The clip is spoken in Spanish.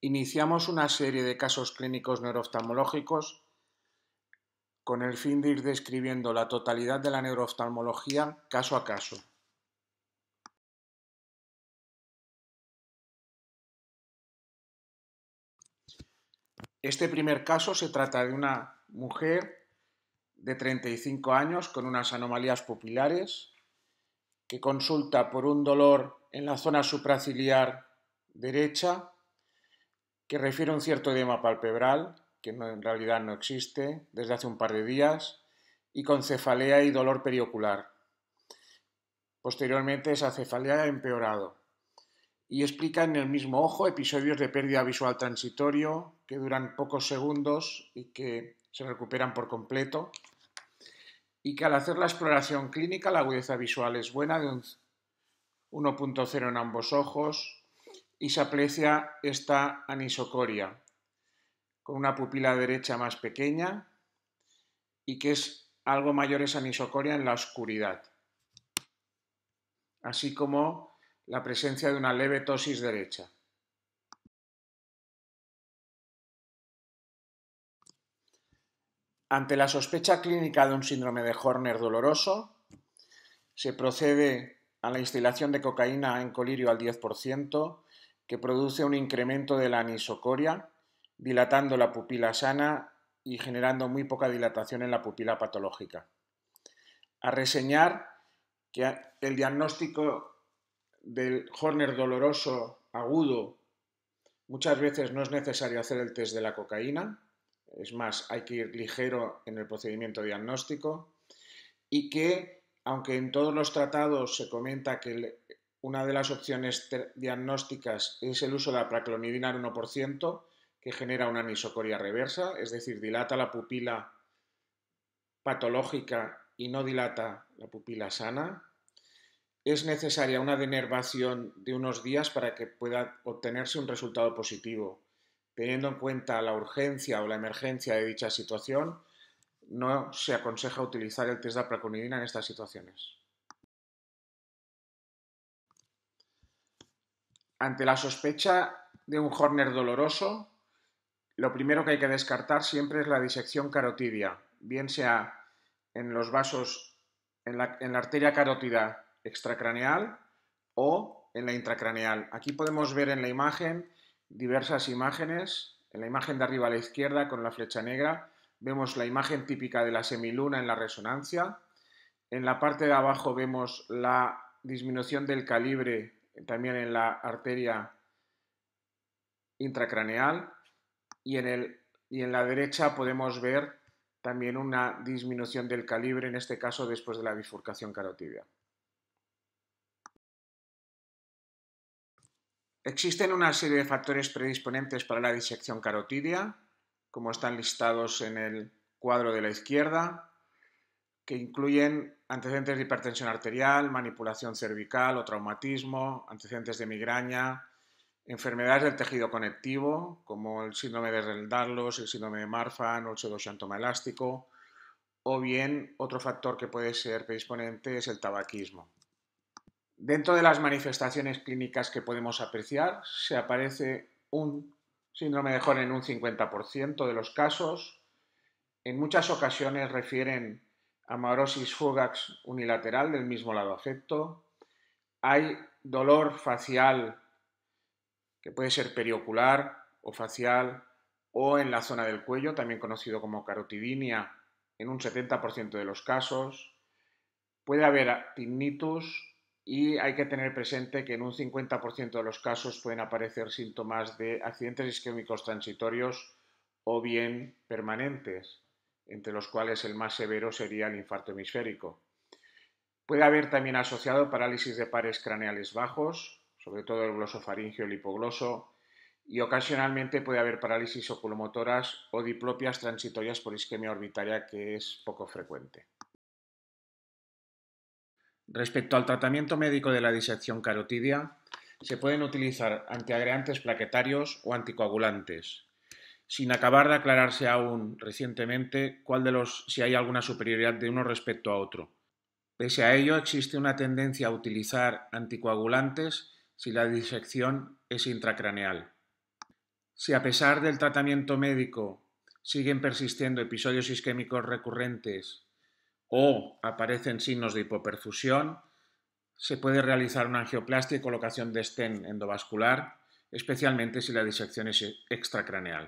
iniciamos una serie de casos clínicos neurooftalmológicos con el fin de ir describiendo la totalidad de la neurooftalmología caso a caso. Este primer caso se trata de una mujer de 35 años con unas anomalías pupilares que consulta por un dolor en la zona supraciliar derecha que refiere a un cierto edema palpebral, que en realidad no existe, desde hace un par de días, y con cefalea y dolor periocular. Posteriormente esa cefalea ha empeorado. Y explica en el mismo ojo episodios de pérdida visual transitorio que duran pocos segundos y que se recuperan por completo. Y que al hacer la exploración clínica la agudeza visual es buena de 1.0 en ambos ojos, y se aprecia esta anisocoria, con una pupila derecha más pequeña y que es algo mayor esa anisocoria en la oscuridad, así como la presencia de una leve tosis derecha. Ante la sospecha clínica de un síndrome de Horner doloroso, se procede a la instilación de cocaína en colirio al 10%, que produce un incremento de la anisocoria, dilatando la pupila sana y generando muy poca dilatación en la pupila patológica. A reseñar que el diagnóstico del Horner doloroso agudo muchas veces no es necesario hacer el test de la cocaína, es más, hay que ir ligero en el procedimiento diagnóstico y que, aunque en todos los tratados se comenta que el, una de las opciones diagnósticas es el uso de la praclonidina 1%, que genera una anisocoria reversa, es decir, dilata la pupila patológica y no dilata la pupila sana. Es necesaria una denervación de unos días para que pueda obtenerse un resultado positivo. Teniendo en cuenta la urgencia o la emergencia de dicha situación, no se aconseja utilizar el test de praclonidina en estas situaciones. ante la sospecha de un Horner doloroso, lo primero que hay que descartar siempre es la disección carotidia, bien sea en los vasos, en la, arteria carótida extracraneal o en la intracraneal. Aquí podemos ver en la imagen diversas imágenes. En la imagen de arriba a la izquierda con la flecha negra vemos la imagen típica de la semiluna en la resonancia. En la parte de abajo vemos la disminución del calibre también en la arteria intracraneal y en, y en la derecha podemos ver también una disminución del calibre, en este caso después de la bifurcación carotidia. Existen una serie de factores predisponentes para la disección carotidia, como están listados en el cuadro de la izquierda, que incluyen antecedentes de hipertensión arterial, manipulación cervical o traumatismo, antecedentes de migraña, enfermedades del tejido conectivo, como el síndrome de Rendarlos, el síndrome de Marfan o el pseudoxantoma elástico, o bien otro factor que puede ser predisponente es el tabaquismo. Dentro de las manifestaciones clínicas que podemos apreciar, se aparece un síndrome de Horn en un 50% de los casos. En muchas ocasiones refieren amaurosis fugax unilateral del mismo lado afecto. Hay dolor facial que puede ser periocular o facial o en la zona del cuello, también conocido como carotidinia, en un 70% de los casos. Puede haber tinnitus y hay que tener presente que en un 50% de los casos pueden aparecer síntomas de accidentes isquémicos transitorios o bien permanentes entre los cuales el más severo sería el infarto hemisférico. Puede haber también asociado parálisis de pares craneales bajos, sobre todo el glosofaringio y el hipogloso, y ocasionalmente puede haber parálisis oculomotoras o diplopias transitorias por isquemia orbitaria, que es poco frecuente. Respecto al tratamiento médico de la disección carotidia, se pueden utilizar antiagreantes plaquetarios o anticoagulantes, sin acabar de aclararse aún recientemente cuál de los si hay alguna superioridad de uno respecto a otro. Pese a ello, existe una tendencia a utilizar anticoagulantes si la disección es intracraneal. Si a pesar del tratamiento médico siguen persistiendo episodios isquémicos recurrentes o aparecen signos de hipoperfusión, se puede realizar una angioplastia y colocación de estén endovascular, especialmente si la disección es extracraneal.